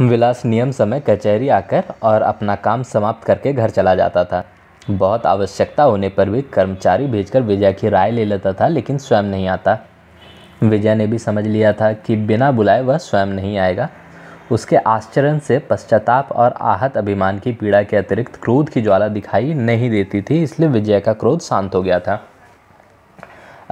विलास नियम समय कचहरी आकर और अपना काम समाप्त करके घर चला जाता था बहुत आवश्यकता होने पर भी कर्मचारी भेजकर विजय की राय ले लेता था लेकिन स्वयं नहीं आता विजय ने भी समझ लिया था कि बिना बुलाए वह स्वयं नहीं आएगा उसके आश्चर्य से पश्चाताप और आहत अभिमान की पीड़ा के अतिरिक्त क्रोध की ज्वाला दिखाई नहीं देती थी इसलिए विजय का क्रोध शांत हो गया था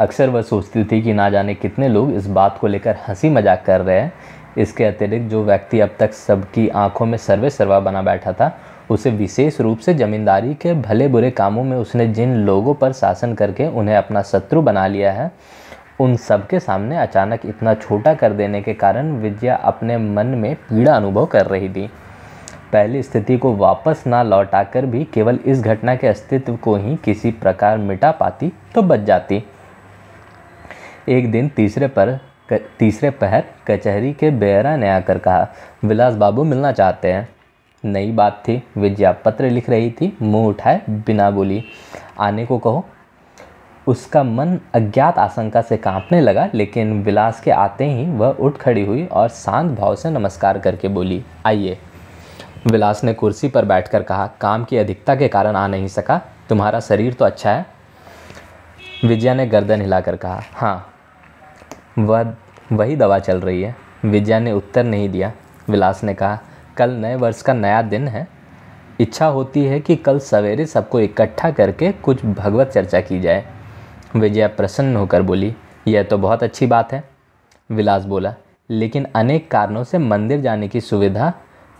अक्सर वह सोचती थी कि ना जाने कितने लोग इस बात को लेकर हंसी मजाक कर रहे हैं इसके अतिरिक्त जो व्यक्ति अब तक सबकी आंखों में सर्वे सर्वा बना बैठा था उसे विशेष रूप से जमींदारी के भले बुरे कामों में उसने जिन लोगों पर शासन करके उन्हें अपना शत्रु बना लिया है उन सब के सामने अचानक इतना छोटा कर देने के कारण विजया अपने मन में पीड़ा अनुभव कर रही थी पहली स्थिति को वापस ना लौटाकर भी केवल इस घटना के अस्तित्व को ही किसी प्रकार मिटा पाती तो बच जाती एक दिन तीसरे पर तीसरे पहर कचहरी के बेरा ने आकर कहा विलास बाबू मिलना चाहते हैं नई बात थी विजया पत्र लिख रही थी मुंह उठाए बिना बोली आने को कहो उसका मन अज्ञात आशंका से कांपने लगा लेकिन विलास के आते ही वह उठ खड़ी हुई और शांत भाव से नमस्कार करके बोली आइए विलास ने कुर्सी पर बैठकर कहा काम की अधिकता के कारण आ नहीं सका तुम्हारा शरीर तो अच्छा है विजया ने गर्दन हिलाकर कहा हाँ वह वही दवा चल रही है विजया ने उत्तर नहीं दिया विलास ने कहा कल नए वर्ष का नया दिन है इच्छा होती है कि कल सवेरे सबको इकट्ठा करके कुछ भगवत चर्चा की जाए विजया प्रसन्न होकर बोली यह तो बहुत अच्छी बात है विलास बोला लेकिन अनेक कारणों से मंदिर जाने की सुविधा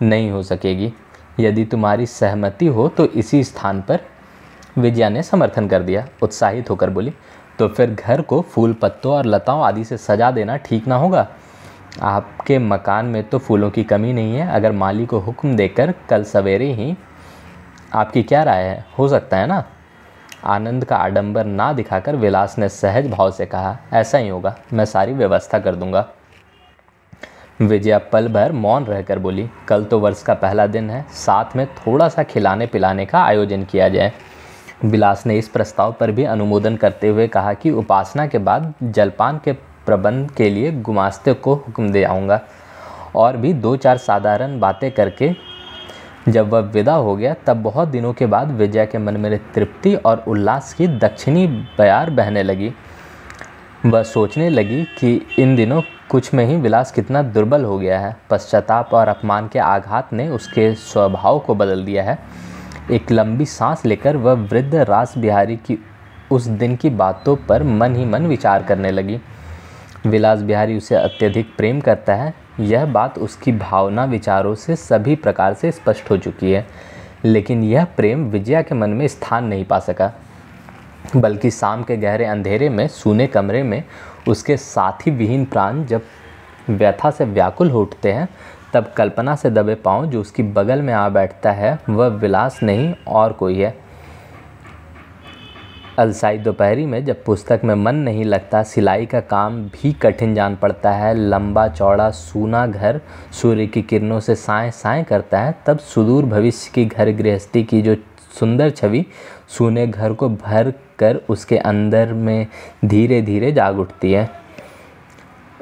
नहीं हो सकेगी यदि तुम्हारी सहमति हो तो इसी स्थान पर विजया ने समर्थन कर दिया उत्साहित होकर बोली तो फिर घर को फूल पत्तों और लताओं आदि से सजा देना ठीक ना होगा आपके मकान में तो फूलों की कमी नहीं है अगर माली को हुक्म देकर कल सवेरे ही आपकी क्या राय है हो सकता है ना आनंद का आडंबर ना दिखाकर विलास ने सहज भाव से कहा ऐसा ही होगा मैं सारी व्यवस्था कर दूंगा विजया पल भर मौन रहकर बोली कल तो वर्ष का पहला दिन है साथ में थोड़ा सा खिलाने पिलाने का आयोजन किया जाए बिलास ने इस प्रस्ताव पर भी अनुमोदन करते हुए कहा कि उपासना के बाद जलपान के प्रबंध के लिए गुमास्ते को हुक्म दे आऊँगा और भी दो चार साधारण बातें करके जब वह विदा हो गया तब बहुत दिनों के बाद विजया के मन में तृप्ति और उल्लास की दक्षिणी बयार बहने लगी वह सोचने लगी कि इन दिनों कुछ में ही विलास कितना दुर्बल हो गया है पश्चाताप और अपमान के आघात ने उसके स्वभाव को बदल दिया है एक लंबी सांस लेकर वह वृद्ध रास बिहारी की उस दिन की बातों पर मन ही मन विचार करने लगी विलास बिहारी उसे अत्यधिक प्रेम करता है यह बात उसकी भावना विचारों से सभी प्रकार से स्पष्ट हो चुकी है लेकिन यह प्रेम विजया के मन में स्थान नहीं पा सका बल्कि शाम के गहरे अंधेरे में सूने कमरे में उसके साथी विहीन प्राण जब व्यथा से व्याकुल उठते हैं तब कल्पना से दबे पाँव जो उसकी बगल में आ बैठता है वह विलास नहीं और कोई है अलसाई दोपहरी में जब पुस्तक में मन नहीं लगता सिलाई का काम भी कठिन जान पड़ता है लंबा चौड़ा सूना घर सूर्य की किरणों से साए साए करता है तब सुदूर भविष्य की घर गृहस्थी की जो सुंदर छवि सूने घर को भर कर उसके अंदर में धीरे धीरे जाग उठती है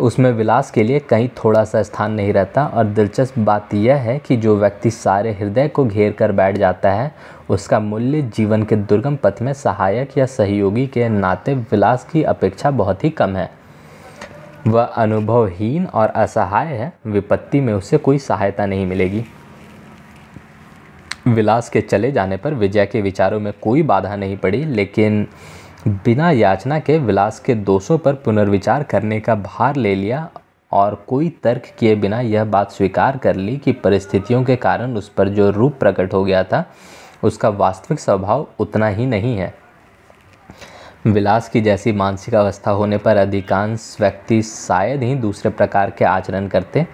उसमें विलास के लिए कहीं थोड़ा सा स्थान नहीं रहता और दिलचस्प बात यह है कि जो व्यक्ति सारे हृदय को घेर कर बैठ जाता है उसका मूल्य जीवन के दुर्गम पथ में सहायक या सहयोगी के नाते विलास की अपेक्षा बहुत ही कम है वह अनुभवहीन और असहाय है विपत्ति में उसे कोई सहायता नहीं मिलेगी विलास के चले जाने पर विजय के विचारों में कोई बाधा नहीं पड़ी लेकिन बिना याचना के विलास के दोषों पर पुनर्विचार करने का भार ले लिया और कोई तर्क किए बिना यह बात स्वीकार कर ली कि परिस्थितियों के कारण उस पर जो रूप प्रकट हो गया था उसका वास्तविक स्वभाव उतना ही नहीं है विलास की जैसी मानसिक अवस्था होने पर अधिकांश व्यक्ति शायद ही दूसरे प्रकार के आचरण करते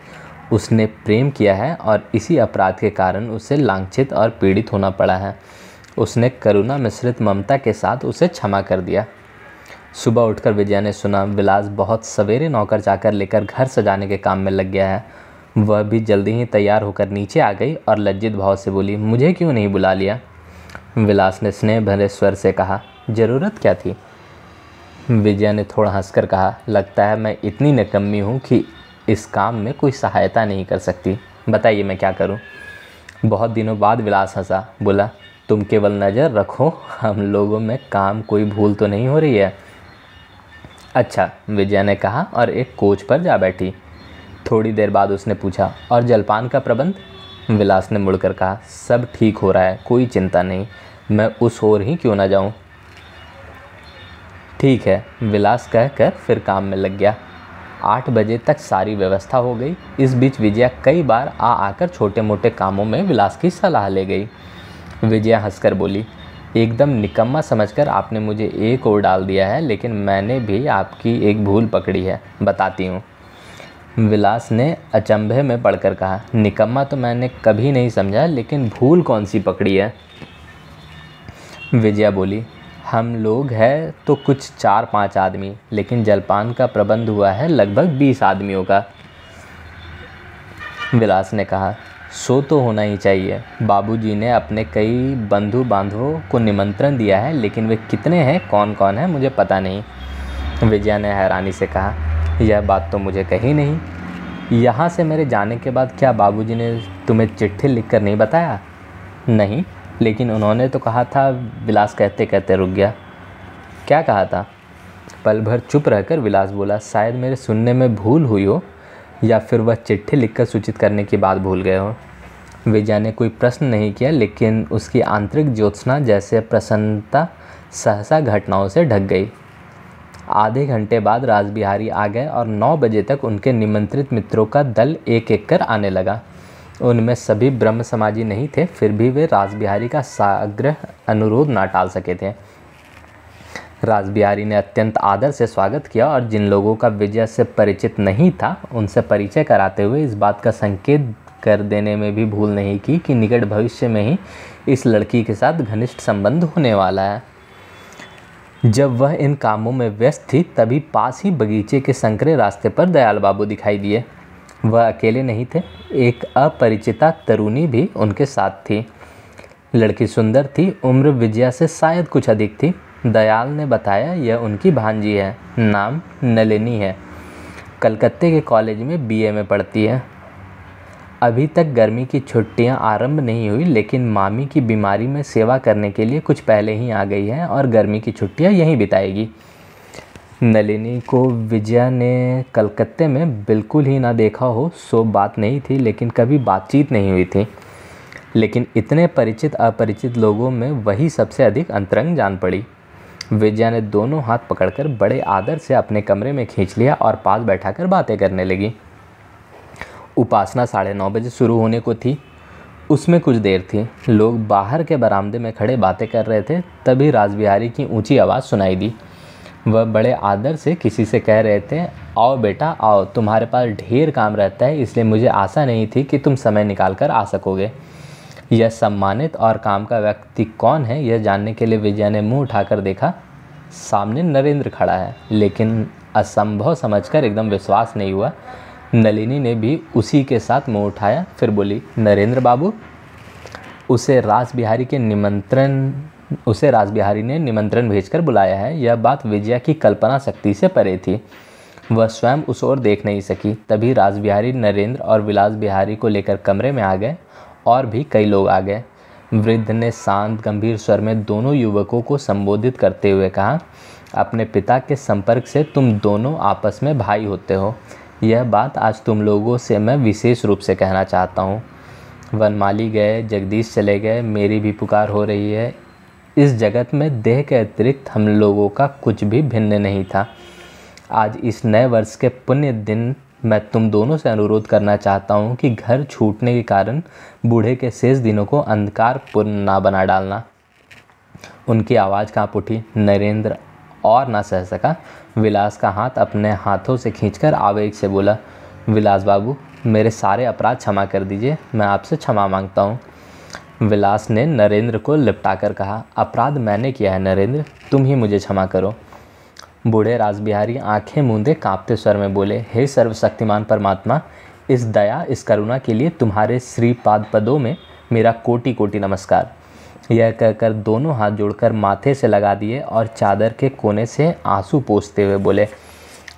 उसने प्रेम किया है और इसी अपराध के कारण उसे लांछित और पीड़ित होना पड़ा है उसने करुणा मिश्रित ममता के साथ उसे क्षमा कर दिया सुबह उठकर विजया ने सुना विलास बहुत सवेरे नौकर जाकर लेकर घर सजाने के काम में लग गया है वह भी जल्दी ही तैयार होकर नीचे आ गई और लज्जित भाव से बोली मुझे क्यों नहीं बुला लिया विलास ने स्नेह भरे स्वर से कहा ज़रूरत क्या थी विजया ने थोड़ा हंसकर कहा लगता है मैं इतनी नकम्मी हूँ कि इस काम में कोई सहायता नहीं कर सकती बताइए मैं क्या करूँ बहुत दिनों बाद विलास हंसा बोला तुम केवल नज़र रखो हम लोगों में काम कोई भूल तो नहीं हो रही है अच्छा विजय ने कहा और एक कोच पर जा बैठी थोड़ी देर बाद उसने पूछा और जलपान का प्रबंध विलास ने मुड़कर कहा सब ठीक हो रहा है कोई चिंता नहीं मैं उस ओर ही क्यों ना जाऊं ठीक है विलास कहकर फिर काम में लग गया आठ बजे तक सारी व्यवस्था हो गई इस बीच विजया कई बार आ आकर छोटे मोटे कामों में विलास की सलाह ले गई विजया हंसकर बोली एकदम निकम्मा समझकर आपने मुझे एक और डाल दिया है लेकिन मैंने भी आपकी एक भूल पकड़ी है बताती हूँ विलास ने अचंभे में पढ़कर कहा निकम्मा तो मैंने कभी नहीं समझा लेकिन भूल कौन सी पकड़ी है विजया बोली हम लोग हैं तो कुछ चार पांच आदमी लेकिन जलपान का प्रबंध हुआ है लगभग बीस आदमियों का विलास ने कहा शो तो होना ही चाहिए बाबूजी ने अपने कई बंधु बांधवों को निमंत्रण दिया है लेकिन वे कितने हैं कौन कौन है मुझे पता नहीं विजया ने हैरानी से कहा यह बात तो मुझे कही नहीं यहाँ से मेरे जाने के बाद क्या बाबूजी ने तुम्हें चिट्ठी लिखकर नहीं बताया नहीं लेकिन उन्होंने तो कहा था विलास कहते कहते रुक गया क्या कहा था पल भर चुप रहकर विलास बोला शायद मेरे सुनने में भूल हुई हो या फिर वह चिट्ठी लिखकर सूचित करने की बात भूल गए हों विजया ने कोई प्रश्न नहीं किया लेकिन उसकी आंतरिक ज्योत्सना जैसे प्रसन्नता सहसा घटनाओं से ढक गई आधे घंटे बाद राजबिहारी आ गए और नौ बजे तक उनके निमंत्रित मित्रों का दल एक एक कर आने लगा उनमें सभी ब्रह्म समाजी नहीं थे फिर भी वे राजबिहारी का साग्रह अनुरोध ना टाल सके थे राजबिहारी ने अत्यंत आदर से स्वागत किया और जिन लोगों का विजय से परिचित नहीं था उनसे परिचय कराते हुए इस बात का संकेत कर देने में भी भूल नहीं की कि निकट भविष्य में ही इस लड़की के साथ घनिष्ठ संबंध होने वाला है जब वह इन कामों में व्यस्त थी तभी पास ही बगीचे के संकरे रास्ते पर दयाल बाबू दिखाई दिए वह अकेले नहीं थे एक अपरिचिता तरुणी भी उनके साथ थी लड़की सुंदर थी उम्र विजया से शायद कुछ अधिक थी दयाल ने बताया यह उनकी भांजी है नाम नलिनी है कलकत्ते के कॉलेज में बीए में पढ़ती है अभी तक गर्मी की छुट्टियां आरंभ नहीं हुई लेकिन मामी की बीमारी में सेवा करने के लिए कुछ पहले ही आ गई है और गर्मी की छुट्टियां यहीं बिताएगी नलिनी को विजया ने कलकत्ते में बिल्कुल ही ना देखा हो सो बात नहीं थी लेकिन कभी बातचीत नहीं हुई थी लेकिन इतने परिचित अपरिचित लोगों में वही सबसे अधिक अंतरंग जान पड़ी विजया ने दोनों हाथ पकड़कर बड़े आदर से अपने कमरे में खींच लिया और पास बैठाकर बातें करने लगी उपासना साढ़े नौ बजे शुरू होने को थी उसमें कुछ देर थी लोग बाहर के बरामदे में खड़े बातें कर रहे थे तभी राजबिहारी की ऊंची आवाज़ सुनाई दी वह बड़े आदर से किसी से कह रहे थे आओ बेटा आओ तुम्हारे पास ढेर काम रहता है इसलिए मुझे आशा नहीं थी कि तुम समय निकाल कर आ सकोगे यह सम्मानित और काम का व्यक्ति कौन है यह जानने के लिए विजय ने मुंह उठाकर देखा सामने नरेंद्र खड़ा है लेकिन असंभव समझकर एकदम विश्वास नहीं हुआ नलिनी ने भी उसी के साथ मुंह उठाया फिर बोली नरेंद्र बाबू उसे राज बिहारी के निमंत्रण उसे राजबिहारी ने निमंत्रण भेजकर बुलाया है यह बात विजया की कल्पना शक्ति से परे थी वह स्वयं उस ओर देख नहीं सकी तभी राजबिहारी नरेंद्र और विलास बिहारी को लेकर कमरे में आ गए और भी कई लोग आ गए वृद्ध ने शांत गंभीर स्वर में दोनों युवकों को संबोधित करते हुए कहा अपने पिता के संपर्क से तुम दोनों आपस में भाई होते हो यह बात आज तुम लोगों से मैं विशेष रूप से कहना चाहता हूँ वनमाली गए जगदीश चले गए मेरी भी पुकार हो रही है इस जगत में देह के अतिरिक्त हम लोगों का कुछ भी भिन्न नहीं था आज इस नए वर्ष के पुण्य दिन मैं तुम दोनों से अनुरोध करना चाहता हूँ कि घर छूटने के कारण बूढ़े के शेष दिनों को अंधकारपूर्ण ना बना डालना उनकी आवाज़ कहाँ उठी नरेंद्र और ना सह सका विलास का हाथ अपने हाथों से खींचकर आवेग से बोला विलास बाबू मेरे सारे अपराध क्षमा कर दीजिए मैं आपसे क्षमा मांगता हूँ विलास ने नरेंद्र को लिपटा कर कहा अपराध मैंने किया है नरेंद्र तुम ही मुझे क्षमा करो बूढ़े राजबिहारी आंखें मूंदे कांपते स्वर में बोले हे सर्वशक्तिमान परमात्मा इस दया इस करुणा के लिए तुम्हारे श्री पाद पदों में मेरा कोटि कोटि नमस्कार यह कहकर दोनों हाथ जोड़कर माथे से लगा दिए और चादर के कोने से आंसू पोसते हुए बोले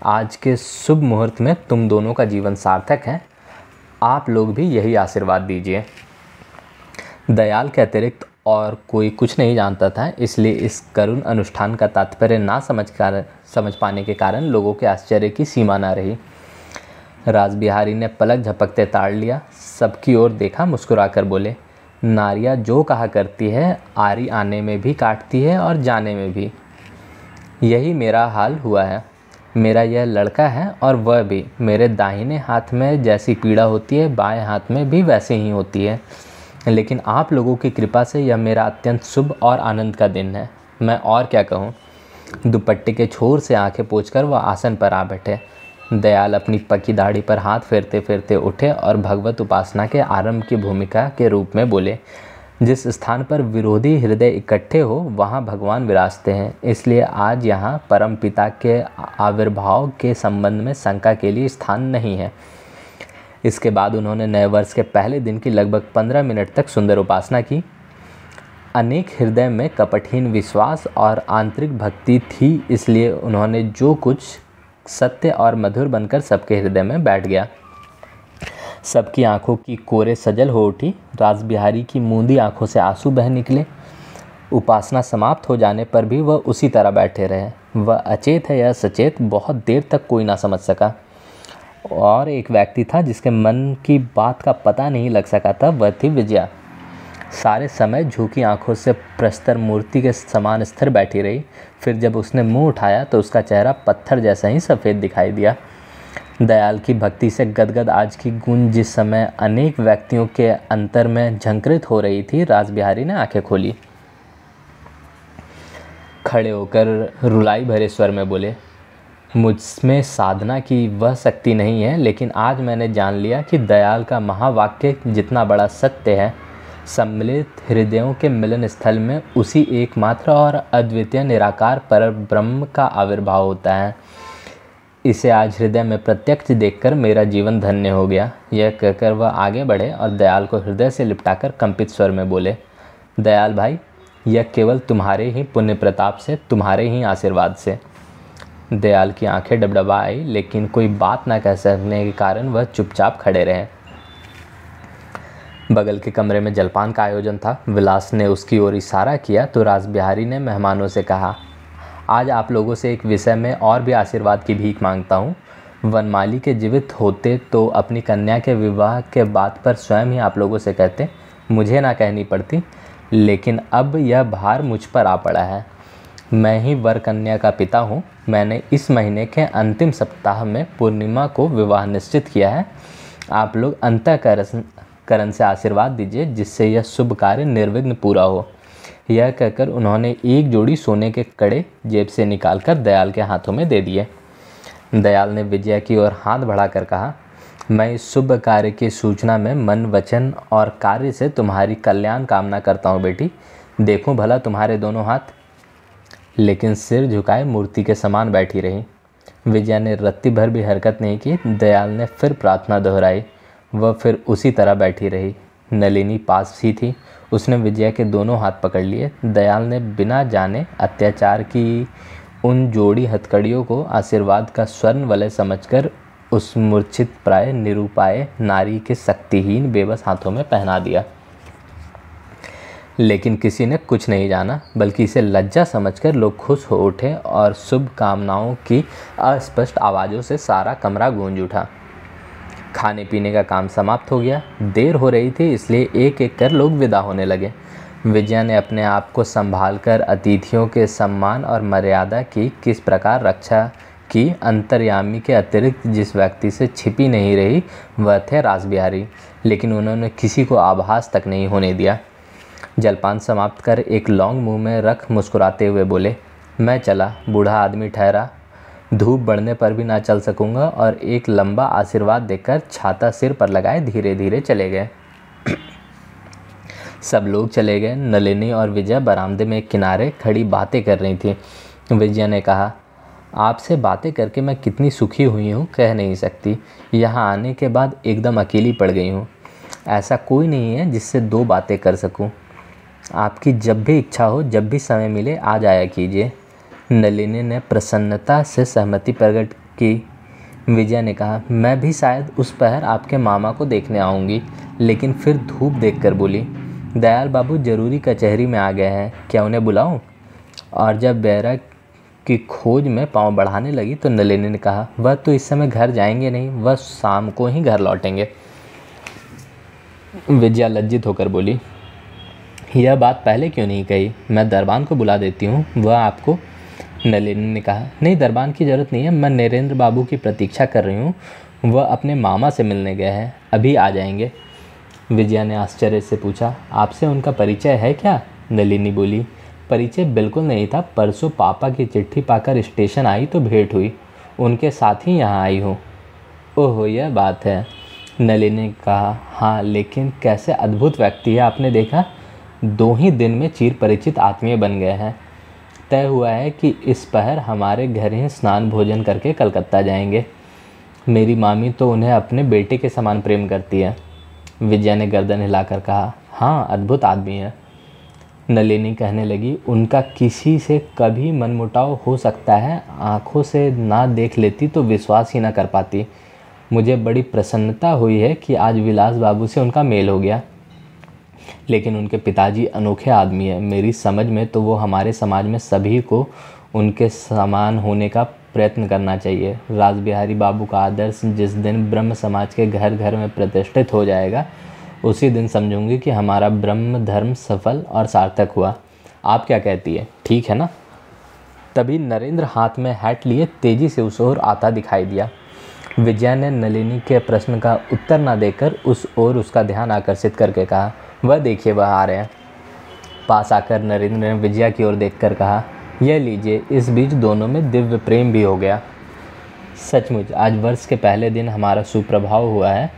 आज के शुभ मुहूर्त में तुम दोनों का जीवन सार्थक है आप लोग भी यही आशीर्वाद दीजिए दयाल के अतिरिक्त और कोई कुछ नहीं जानता था इसलिए इस करुण अनुष्ठान का तात्पर्य ना समझ कर समझ पाने के कारण लोगों के आश्चर्य की सीमा ना रही राजबिहारी ने पलक झपकते ताड़ लिया सबकी ओर देखा मुस्कुराकर बोले नारिया जो कहा करती है आरी आने में भी काटती है और जाने में भी यही मेरा हाल हुआ है मेरा यह लड़का है और वह भी मेरे दाहिने हाथ में जैसी पीड़ा होती है बाएं हाथ में भी वैसे ही होती है लेकिन आप लोगों की कृपा से यह मेरा अत्यंत शुभ और आनंद का दिन है मैं और क्या कहूँ दुपट्टे के छोर से आंखें पोंछकर वह आसन पर आ बैठे दयाल अपनी पकी दाढ़ी पर हाथ फेरते फेरते उठे और भगवत उपासना के आरंभ की भूमिका के रूप में बोले जिस स्थान पर विरोधी हृदय इकट्ठे हो वहाँ भगवान विराजते हैं इसलिए आज यहाँ परम पिता के आविर्भाव के संबंध में शंका के लिए स्थान नहीं है इसके बाद उन्होंने नए वर्ष के पहले दिन की लगभग पंद्रह मिनट तक सुंदर उपासना की अनेक हृदय में कपटहीन विश्वास और आंतरिक भक्ति थी इसलिए उन्होंने जो कुछ सत्य और मधुर बनकर सबके हृदय में बैठ गया सबकी आंखों की कोरे सजल हो उठी राजबिहारी की मूंदी आंखों से आंसू बह निकले उपासना समाप्त हो जाने पर भी वह उसी तरह बैठे रहे वह अचेत है या सचेत बहुत देर तक कोई ना समझ सका और एक व्यक्ति था जिसके मन की बात का पता नहीं लग सका था वह थी विजया सारे समय झुकी आंखों से प्रस्तर मूर्ति के समान स्थिर बैठी रही फिर जब उसने मुंह उठाया तो उसका चेहरा पत्थर जैसा ही सफ़ेद दिखाई दिया दयाल की भक्ति से गदगद आज की गूंज जिस समय अनेक व्यक्तियों के अंतर में झंकृत हो रही थी राजबिहारी ने आंखें खोली खड़े होकर रुलाई भरे स्वर में बोले मुझमें साधना की वह शक्ति नहीं है लेकिन आज मैंने जान लिया कि दयाल का महावाक्य जितना बड़ा सत्य है सम्मिलित हृदयों के मिलन स्थल में उसी एकमात्र और अद्वितीय निराकार पर ब्रह्म का आविर्भाव होता है इसे आज हृदय में प्रत्यक्ष देखकर मेरा जीवन धन्य हो गया यह कहकर वह आगे बढ़े और दयाल को हृदय से लिपटाकर कंपित स्वर में बोले दयाल भाई यह केवल तुम्हारे ही पुण्य प्रताप से तुम्हारे ही आशीर्वाद से दयाल की आंखें डबडबा आई लेकिन कोई बात ना कह सकने के कारण वह चुपचाप खड़े रहे बगल के कमरे में जलपान का आयोजन था विलास ने उसकी ओर इशारा किया तो राज बिहारी ने मेहमानों से कहा आज आप लोगों से एक विषय में और भी आशीर्वाद की भीख मांगता हूँ वनमाली के जीवित होते तो अपनी कन्या के विवाह के बात पर स्वयं ही आप लोगों से कहते मुझे ना कहनी पड़ती लेकिन अब यह भार मुझ पर आ पड़ा है मैं ही वर कन्या का पिता हूँ मैंने इस महीने के अंतिम सप्ताह में पूर्णिमा को विवाह निश्चित किया है आप लोग अंतकरण करण से आशीर्वाद दीजिए जिससे यह शुभ कार्य निर्विघ्न पूरा हो यह कहकर उन्होंने एक जोड़ी सोने के कड़े जेब से निकालकर दयाल के हाथों में दे दिए दयाल ने विजया की ओर हाथ बढ़ाकर कहा मैं इस शुभ कार्य की सूचना में मन वचन और कार्य से तुम्हारी कल्याण कामना करता हूँ बेटी देखूँ भला तुम्हारे दोनों हाथ लेकिन सिर झुकाए मूर्ति के समान बैठी रही विजया ने रत्ती भर भी हरकत नहीं की दयाल ने फिर प्रार्थना दोहराई वह फिर उसी तरह बैठी रही नलिनी पास ही थी उसने विजया के दोनों हाथ पकड़ लिए दयाल ने बिना जाने अत्याचार की उन जोड़ी हथकड़ियों को आशीर्वाद का स्वर्ण वलय समझकर उस मूर्छित प्राय निरूपाय नारी के शक्तिहीन बेबस हाथों में पहना दिया लेकिन किसी ने कुछ नहीं जाना बल्कि इसे लज्जा समझकर लोग खुश हो उठे और शुभकामनाओं की अस्पष्ट आवाज़ों से सारा कमरा गूंज उठा खाने पीने का काम समाप्त हो गया देर हो रही थी इसलिए एक एक कर लोग विदा होने लगे विजया ने अपने आप को संभाल कर अतिथियों के सम्मान और मर्यादा की किस प्रकार रक्षा की अंतर्यामी के अतिरिक्त जिस व्यक्ति से छिपी नहीं रही वह थे राजबिहारी लेकिन उन्होंने किसी को आभास तक नहीं होने दिया जलपान समाप्त कर एक लॉन्ग मुंह में रख मुस्कुराते हुए बोले मैं चला बूढ़ा आदमी ठहरा धूप बढ़ने पर भी ना चल सकूँगा और एक लंबा आशीर्वाद देकर छाता सिर पर लगाए धीरे धीरे चले गए सब लोग चले गए नलिनी और विजय बरामदे में किनारे खड़ी बातें कर रही थी विजय ने कहा आपसे बातें करके मैं कितनी सुखी हुई हूँ कह नहीं सकती यहाँ आने के बाद एकदम अकेली पड़ गई हूँ ऐसा कोई नहीं है जिससे दो बातें कर सकूँ आपकी जब भी इच्छा हो जब भी समय मिले आ जाया कीजिए नलिनी ने प्रसन्नता से सहमति प्रकट की विजय ने कहा मैं भी शायद उस पहर आपके मामा को देखने आऊँगी लेकिन फिर धूप देख बोली दयाल बाबू जरूरी कचहरी में आ गए हैं क्या उन्हें बुलाऊं? और जब बैरा की खोज में पाँव बढ़ाने लगी तो नलिनी ने कहा वह तो इस समय घर जाएंगे नहीं वह शाम को ही घर लौटेंगे विजया लज्जित होकर बोली यह बात पहले क्यों नहीं कही मैं दरबान को बुला देती हूँ वह आपको नलिन ने कहा नहीं दरबान की ज़रूरत नहीं है मैं नरेंद्र बाबू की प्रतीक्षा कर रही हूँ वह अपने मामा से मिलने गए हैं अभी आ जाएंगे विजया ने आश्चर्य से पूछा आपसे उनका परिचय है क्या नलिनी बोली परिचय बिल्कुल नहीं था परसों पापा की चिट्ठी पाकर स्टेशन आई तो भेंट हुई उनके साथ ही यहाँ आई हूँ ओहो यह बात है नलिनी ने कहा हाँ लेकिन कैसे अद्भुत व्यक्ति है आपने देखा दो ही दिन में चीर परिचित आत्मीय बन गए हैं तय हुआ है कि इस पहर हमारे घर ही स्नान भोजन करके कलकत्ता जाएंगे मेरी मामी तो उन्हें अपने बेटे के समान प्रेम करती है विजय ने गर्दन हिलाकर कहा हाँ अद्भुत आदमी है नलिनी कहने लगी उनका किसी से कभी मनमुटाव हो सकता है आंखों से ना देख लेती तो विश्वास ही ना कर पाती मुझे बड़ी प्रसन्नता हुई है कि आज विलास बाबू से उनका मेल हो गया लेकिन उनके पिताजी अनोखे आदमी है मेरी समझ में तो वो हमारे समाज में सभी को उनके समान होने का प्रयत्न करना चाहिए राज बिहारी बाबू का आदर्श जिस दिन ब्रह्म समाज के घर घर में प्रतिष्ठित हो जाएगा उसी दिन समझूंगी कि हमारा ब्रह्म धर्म सफल और सार्थक हुआ आप क्या कहती है ठीक है ना तभी नरेंद्र हाथ में हैट लिए तेज़ी से उस ओर आता दिखाई दिया विजय ने नलिनी के प्रश्न का उत्तर ना देकर उस ओर उसका ध्यान आकर्षित करके कहा वह देखिए वह आ रहे हैं पास आकर नरेंद्र ने विजया की ओर देखकर कहा यह लीजिए इस बीच दोनों में दिव्य प्रेम भी हो गया सचमुच आज वर्ष के पहले दिन हमारा सुप्रभाव हुआ है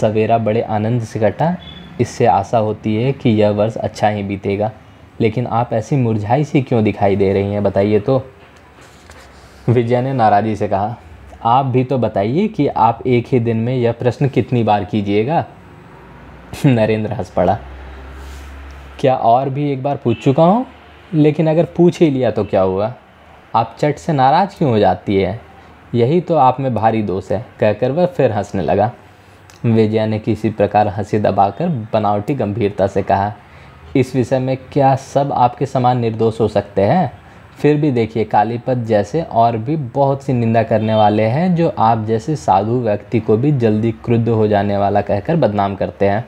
सवेरा बड़े आनंद से कटा इससे आशा होती है कि यह वर्ष अच्छा ही बीतेगा लेकिन आप ऐसी मुरझाई सी क्यों दिखाई दे रही हैं बताइए तो विजय ने नाराज़ी से कहा आप भी तो बताइए कि आप एक ही दिन में यह प्रश्न कितनी बार कीजिएगा नरेंद्र हंस पड़ा क्या और भी एक बार पूछ चुका हूँ लेकिन अगर पूछ ही लिया तो क्या हुआ आप चट से नाराज़ क्यों हो जाती है यही तो आप में भारी दोष है कहकर वह फिर हंसने लगा विजया ने किसी प्रकार हंसी दबाकर बनावटी गंभीरता से कहा इस विषय में क्या सब आपके समान निर्दोष हो सकते हैं फिर भी देखिए कालीपत जैसे और भी बहुत सी निंदा करने वाले हैं जो आप जैसे साधु व्यक्ति को भी जल्दी क्रुद्ध हो जाने वाला कहकर बदनाम करते हैं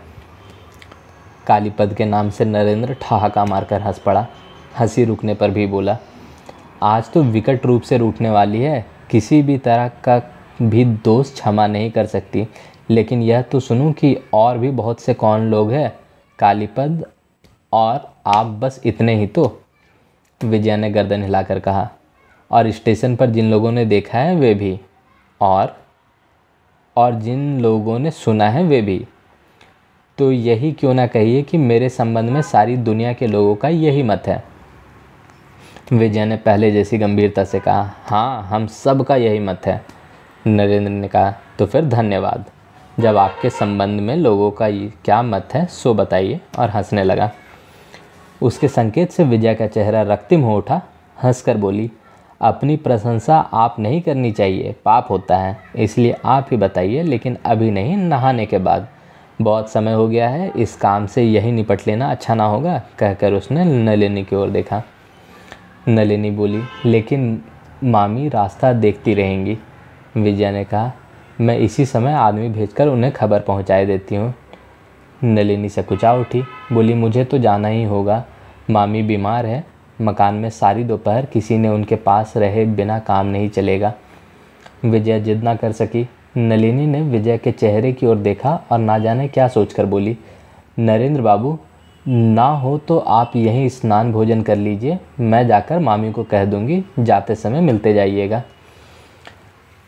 कालीपद के नाम से नरेंद्र ठहाका मारकर हंस पड़ा हंसी रुकने पर भी बोला आज तो विकट रूप से रूठने वाली है किसी भी तरह का भी दोष क्षमा नहीं कर सकती लेकिन यह तो सुनूं कि और भी बहुत से कौन लोग हैं कालीपद और आप बस इतने ही तो विजया ने गर्दन हिलाकर कहा और स्टेशन पर जिन लोगों ने देखा है वे भी और और जिन लोगों ने सुना है वे भी तो यही क्यों ना कहिए कि मेरे संबंध में सारी दुनिया के लोगों का यही मत है विजय ने पहले जैसी गंभीरता से कहा हाँ हम सब का यही मत है नरेंद्र ने कहा तो फिर धन्यवाद जब आपके संबंध में लोगों का क्या मत है सो बताइए और हंसने लगा उसके संकेत से विजय का चेहरा रक्तिम हो उठा हंसकर बोली अपनी प्रशंसा आप नहीं करनी चाहिए पाप होता है इसलिए आप ही बताइए लेकिन अभी नहीं नहाने के बाद बहुत समय हो गया है इस काम से यही निपट लेना अच्छा ना होगा कहकर उसने नलिनी की ओर देखा नलिनी बोली लेकिन मामी रास्ता देखती रहेंगी विजय ने कहा मैं इसी समय आदमी भेजकर उन्हें खबर पहुंचाए देती हूँ नलिनी से कुचा उठी बोली मुझे तो जाना ही होगा मामी बीमार है मकान में सारी दोपहर किसी ने उनके पास रहे बिना काम नहीं चलेगा विजय जिद ना कर सकी नलिनी ने विजय के चेहरे की ओर देखा और ना जाने क्या सोचकर बोली नरेंद्र बाबू ना हो तो आप यहीं स्नान भोजन कर लीजिए मैं जाकर मामी को कह दूंगी जाते समय मिलते जाइएगा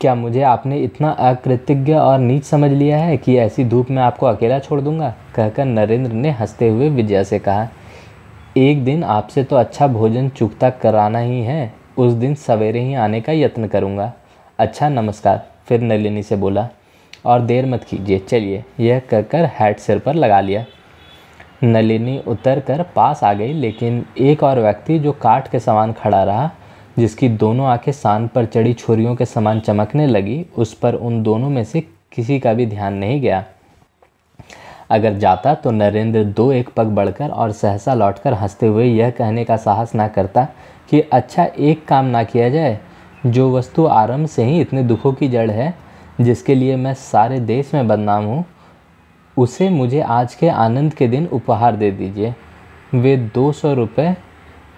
क्या मुझे आपने इतना अकृतज्ञ और नीच समझ लिया है कि ऐसी धूप में आपको अकेला छोड़ दूंगा कहकर नरेंद्र ने हंसते हुए विजय से कहा एक दिन आपसे तो अच्छा भोजन चुकता कराना ही है उस दिन सवेरे ही आने का यत्न करूँगा अच्छा नमस्कार फिर नलिनी से बोला और देर मत कीजिए चलिए यह कहकर हैट सिर पर लगा लिया नलिनी उतर कर पास आ गई लेकिन एक और व्यक्ति जो काट के सामान खड़ा रहा जिसकी दोनों आंखें शान पर चढ़ी छुरियों के समान चमकने लगी उस पर उन दोनों में से किसी का भी ध्यान नहीं गया अगर जाता तो नरेंद्र दो एक पग बढ़कर और सहसा लौटकर हंसते हुए यह कहने का साहस ना करता कि अच्छा एक काम ना किया जाए जो वस्तु आरंभ से ही इतने दुखों की जड़ है जिसके लिए मैं सारे देश में बदनाम हूँ उसे मुझे आज के आनंद के दिन उपहार दे दीजिए वे दो सौ रुपये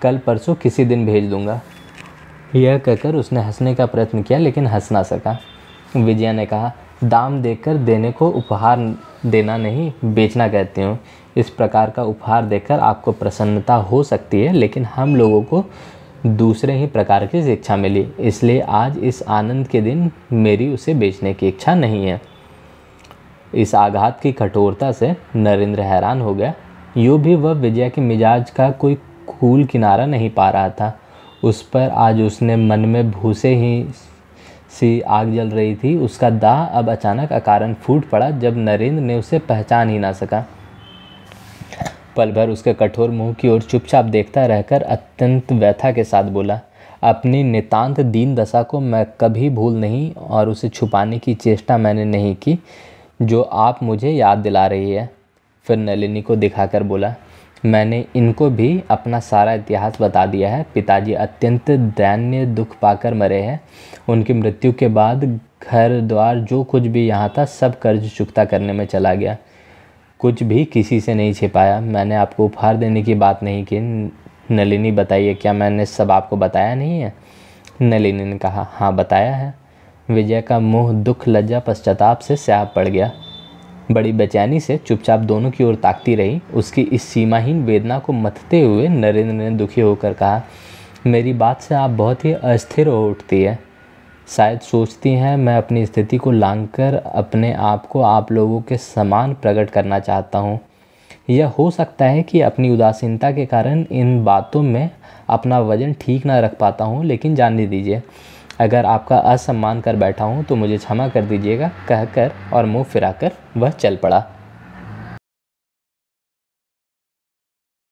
कल परसों किसी दिन भेज दूँगा यह कहकर उसने हंसने का प्रयत्न किया लेकिन हंस ना सका विजया ने कहा दाम देकर देने को उपहार देना नहीं बेचना कहती हूँ इस प्रकार का उपहार देकर आपको प्रसन्नता हो सकती है लेकिन हम लोगों को दूसरे ही प्रकार की शिक्षा मिली इसलिए आज इस आनंद के दिन मेरी उसे बेचने की इच्छा नहीं है इस आघात की कठोरता से नरेंद्र हैरान हो गया यूँ भी वह विजय के मिजाज का कोई कूल किनारा नहीं पा रहा था उस पर आज उसने मन में भूसे ही सी आग जल रही थी उसका दाह अब अचानक अकारण फूट पड़ा जब नरेंद्र ने उसे पहचान ही ना सका पल भर उसके कठोर मुंह की ओर चुपचाप देखता रहकर अत्यंत व्यथा के साथ बोला अपनी नितांत दीन दशा को मैं कभी भूल नहीं और उसे छुपाने की चेष्टा मैंने नहीं की जो आप मुझे याद दिला रही है फिर नलिनी को दिखाकर बोला मैंने इनको भी अपना सारा इतिहास बता दिया है पिताजी अत्यंत दैन्य दुख पाकर मरे हैं उनकी मृत्यु के बाद घर द्वार जो कुछ भी यहाँ था सब कर्ज चुकता करने में चला गया कुछ भी किसी से नहीं छिपाया मैंने आपको उपहार देने की बात नहीं की नलिनी बताइए क्या मैंने सब आपको बताया नहीं है नलिनी ने कहा हाँ बताया है विजय का मुंह दुख लज्जा पश्चाताप से स्याह पड़ गया बड़ी बेचैनी से चुपचाप दोनों की ओर ताकती रही उसकी इस सीमाहीन वेदना को मथते हुए नरेंद्र ने दुखी होकर कहा मेरी बात से आप बहुत ही अस्थिर हो उठती है शायद सोचती हैं मैं अपनी स्थिति को लांग कर अपने आप को आप लोगों के समान प्रकट करना चाहता हूँ यह हो सकता है कि अपनी उदासीनता के कारण इन बातों में अपना वज़न ठीक ना रख पाता हूँ लेकिन जानने दीजिए अगर आपका असम्मान कर बैठा हूँ तो मुझे क्षमा कर दीजिएगा कहकर और मुँह फिराकर वह चल पड़ा